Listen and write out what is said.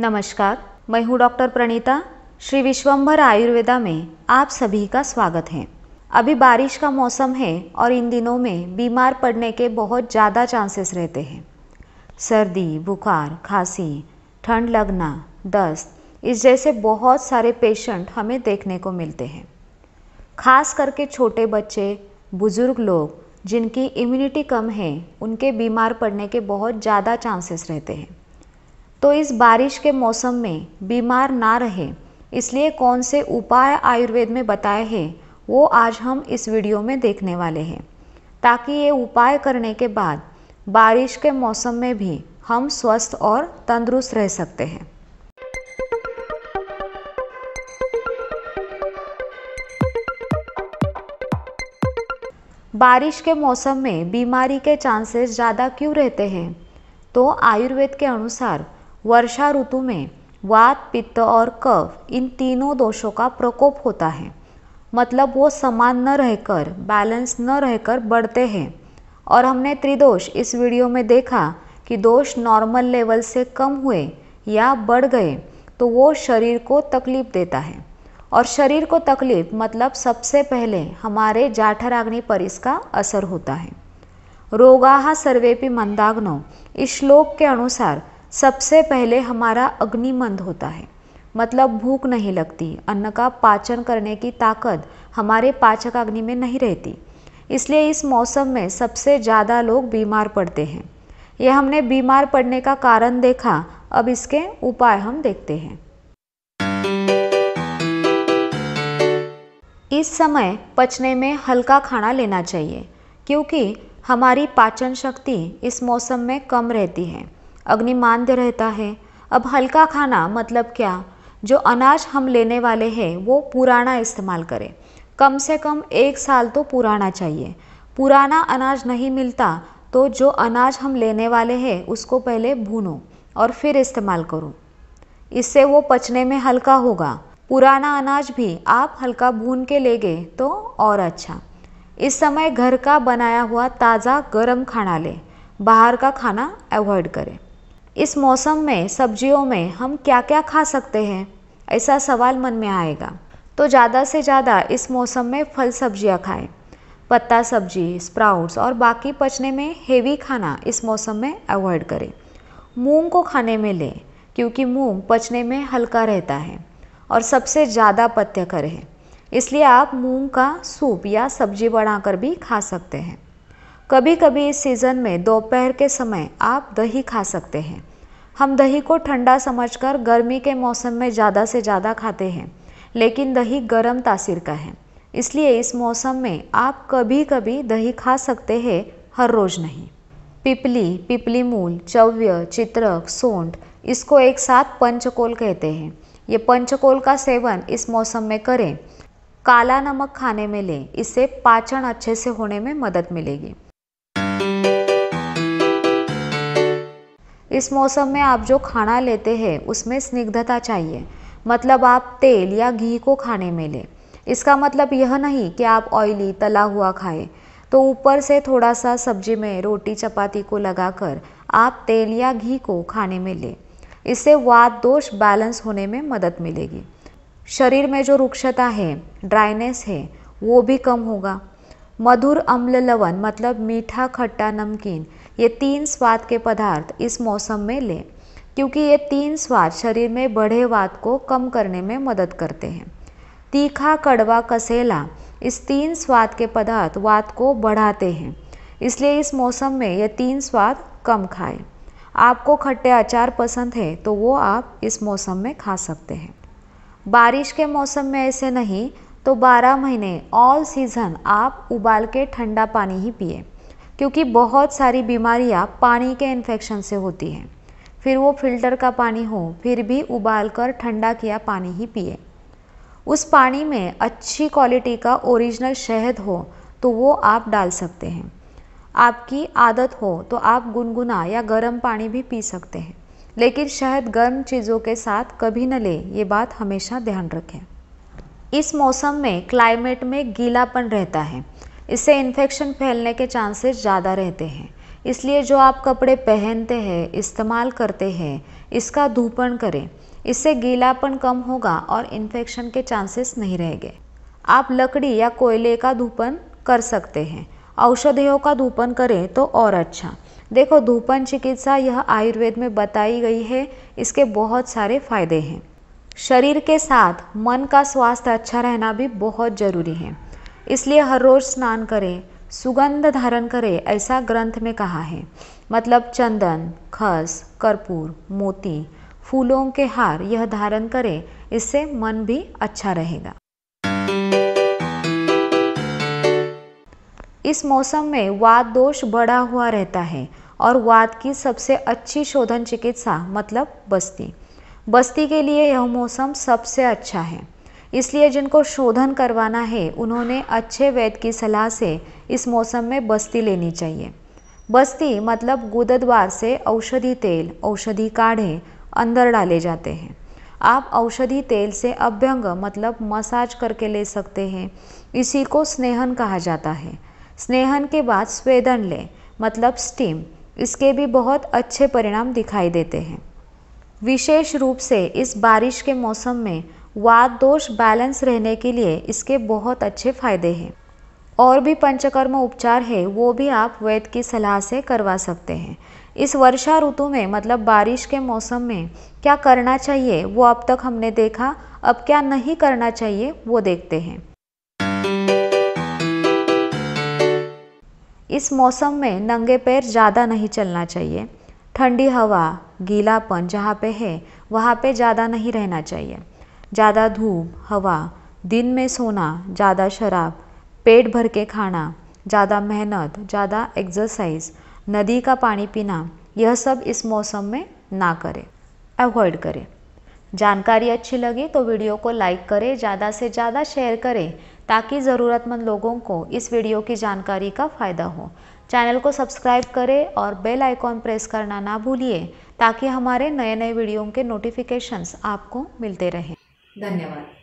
नमस्कार मैं हूँ डॉक्टर प्रणीता श्री विश्वम्भर आयुर्वेदा में आप सभी का स्वागत है अभी बारिश का मौसम है और इन दिनों में बीमार पड़ने के बहुत ज़्यादा चांसेस रहते हैं सर्दी बुखार खांसी ठंड लगना दस्त इस जैसे बहुत सारे पेशेंट हमें देखने को मिलते हैं खास करके छोटे बच्चे बुज़ुर्ग लोग जिनकी इम्यूनिटी कम है उनके बीमार पड़ने के बहुत ज़्यादा चांसेस रहते हैं तो इस बारिश के मौसम में बीमार ना रहे इसलिए कौन से उपाय आयुर्वेद में बताए हैं वो आज हम इस वीडियो में देखने वाले हैं ताकि ये उपाय करने के बाद बारिश के मौसम में भी हम स्वस्थ और तंदुरुस्त रह सकते हैं बारिश के मौसम में बीमारी के चांसेस ज़्यादा क्यों रहते हैं तो आयुर्वेद के अनुसार वर्षा ऋतु में वात पित्त और कफ इन तीनों दोषों का प्रकोप होता है मतलब वो समान न रहकर बैलेंस न रहकर बढ़ते हैं और हमने त्रिदोष इस वीडियो में देखा कि दोष नॉर्मल लेवल से कम हुए या बढ़ गए तो वो शरीर को तकलीफ देता है और शरीर को तकलीफ मतलब सबसे पहले हमारे जाठराग्नि पर इसका असर होता है रोगाहा सर्वेपि मंदाग्नो इस श्लोक के अनुसार सबसे पहले हमारा अग्निमंद होता है मतलब भूख नहीं लगती अन्न का पाचन करने की ताकत हमारे पाचक अग्नि में नहीं रहती इसलिए इस मौसम में सबसे ज़्यादा लोग बीमार पड़ते हैं यह हमने बीमार पड़ने का कारण देखा अब इसके उपाय हम देखते हैं इस समय पचने में हल्का खाना लेना चाहिए क्योंकि हमारी पाचन शक्ति इस मौसम में कम रहती है अग्नि मान्य रहता है अब हल्का खाना मतलब क्या जो अनाज हम लेने वाले हैं वो पुराना इस्तेमाल करें कम से कम एक साल तो पुराना चाहिए पुराना अनाज नहीं मिलता तो जो अनाज हम लेने वाले हैं उसको पहले भूनो और फिर इस्तेमाल करो इससे वो पचने में हल्का होगा पुराना अनाज भी आप हल्का भून के ले गए तो और अच्छा इस समय घर का बनाया हुआ ताज़ा गर्म खाना लें बाहर का खाना अवॉइड करें इस मौसम में सब्जियों में हम क्या क्या खा सकते हैं ऐसा सवाल मन में आएगा तो ज़्यादा से ज़्यादा इस मौसम में फल सब्ज़ियाँ खाएं पत्ता सब्जी स्प्राउट्स और बाकी पचने में हेवी खाना इस मौसम में अवॉइड करें मूंग को खाने में लें क्योंकि मूंग पचने में हल्का रहता है और सबसे ज़्यादा पथ्य करें इसलिए आप मूंग का सूप या सब्जी बनाकर भी खा सकते हैं कभी कभी इस सीज़न में दोपहर के समय आप दही खा सकते हैं हम दही को ठंडा समझकर गर्मी के मौसम में ज़्यादा से ज़्यादा खाते हैं लेकिन दही गर्म तासीर का है इसलिए इस मौसम में आप कभी कभी दही खा सकते हैं हर रोज़ नहीं पिपली पिपली मूल चव्य चित्रक सोंठ इसको एक साथ पंचकोल कहते हैं ये पंचकोल का सेवन इस मौसम में करें काला नमक खाने में लें इससे पाचन अच्छे से होने में मदद मिलेगी इस मौसम में आप जो खाना लेते हैं उसमें स्निग्धता चाहिए मतलब आप तेल या घी को खाने में लें इसका मतलब यह नहीं कि आप ऑयली तला हुआ खाएं तो ऊपर से थोड़ा सा सब्जी में रोटी चपाती को लगाकर आप तेल या घी को खाने में लें इससे वाद दोष बैलेंस होने में मदद मिलेगी शरीर में जो रुक्षता है ड्राइनेस है वो भी कम होगा मधुर अम्ल लवन मतलब मीठा खट्टा नमकीन ये तीन स्वाद के पदार्थ इस मौसम में लें क्योंकि ये तीन स्वाद शरीर में बढ़े वाद को कम करने में मदद करते हैं तीखा कड़वा कसेला इस तीन स्वाद के पदार्थ वाद को बढ़ाते हैं इसलिए इस मौसम में ये तीन स्वाद कम खाएं आपको खट्टे अचार पसंद है तो वो आप इस मौसम में खा सकते हैं बारिश के मौसम में ऐसे नहीं तो 12 महीने ऑल सीज़न आप उबाल के ठंडा पानी ही पिए क्योंकि बहुत सारी बीमारियाँ पानी के इन्फेक्शन से होती हैं फिर वो फिल्टर का पानी हो फिर भी उबाल कर ठंडा किया पानी ही पिए उस पानी में अच्छी क्वालिटी का ओरिजिनल शहद हो तो वो आप डाल सकते हैं आपकी आदत हो तो आप गुनगुना या गर्म पानी भी पी सकते हैं लेकिन शहद गर्म चीज़ों के साथ कभी न ले ये बात हमेशा ध्यान रखें इस मौसम में क्लाइमेट में गीलापन रहता है इससे इन्फेक्शन फैलने के चांसेस ज़्यादा रहते हैं इसलिए जो आप कपड़े पहनते हैं इस्तेमाल करते हैं इसका धूपन करें इससे गीलापन कम होगा और इन्फेक्शन के चांसेस नहीं रहेंगे आप लकड़ी या कोयले का धूपन कर सकते हैं औषधियों का धूपन करें तो और अच्छा देखो धूपन चिकित्सा यह आयुर्वेद में बताई गई है इसके बहुत सारे फायदे हैं शरीर के साथ मन का स्वास्थ्य अच्छा रहना भी बहुत ज़रूरी है इसलिए हर रोज़ स्नान करें सुगंध धारण करें ऐसा ग्रंथ में कहा है मतलब चंदन खस कर्पूर मोती फूलों के हार यह धारण करें इससे मन भी अच्छा रहेगा इस मौसम में वाद दोष बढ़ा हुआ रहता है और वाद की सबसे अच्छी शोधन चिकित्सा मतलब बस्ती बस्ती के लिए यह मौसम सबसे अच्छा है इसलिए जिनको शोधन करवाना है उन्होंने अच्छे वैद्य की सलाह से इस मौसम में बस्ती लेनी चाहिए बस्ती मतलब गुदद्वार से औषधि तेल औषधि काढ़े अंदर डाले जाते हैं आप औषधि तेल से अभ्यंग मतलब मसाज करके ले सकते हैं इसी को स्नेहन कहा जाता है स्नेहन के बाद स्वेदन ले मतलब स्टीम इसके भी बहुत अच्छे परिणाम दिखाई देते हैं विशेष रूप से इस बारिश के मौसम में वाद दोष बैलेंस रहने के लिए इसके बहुत अच्छे फायदे हैं और भी पंचकर्म उपचार है वो भी आप वैद्य की सलाह से करवा सकते हैं इस वर्षा ऋतु में मतलब बारिश के मौसम में क्या करना चाहिए वो अब तक हमने देखा अब क्या नहीं करना चाहिए वो देखते हैं इस मौसम में नंगे पैर ज़्यादा नहीं चलना चाहिए ठंडी हवा गीलापन जहाँ पे है वहाँ पे ज़्यादा नहीं रहना चाहिए ज़्यादा धूप हवा दिन में सोना ज़्यादा शराब पेट भर के खाना ज़्यादा मेहनत ज़्यादा एक्सरसाइज नदी का पानी पीना यह सब इस मौसम में ना करें अवॉइड करें जानकारी अच्छी लगी तो वीडियो को लाइक करें ज़्यादा से ज़्यादा शेयर करें ताकि ज़रूरतमंद लोगों को इस वीडियो की जानकारी का फ़ायदा हो चैनल को सब्सक्राइब करें और बेल आइकॉन प्रेस करना ना भूलिए ताकि हमारे नए नए वीडियो के नोटिफिकेशंस आपको मिलते रहें धन्यवाद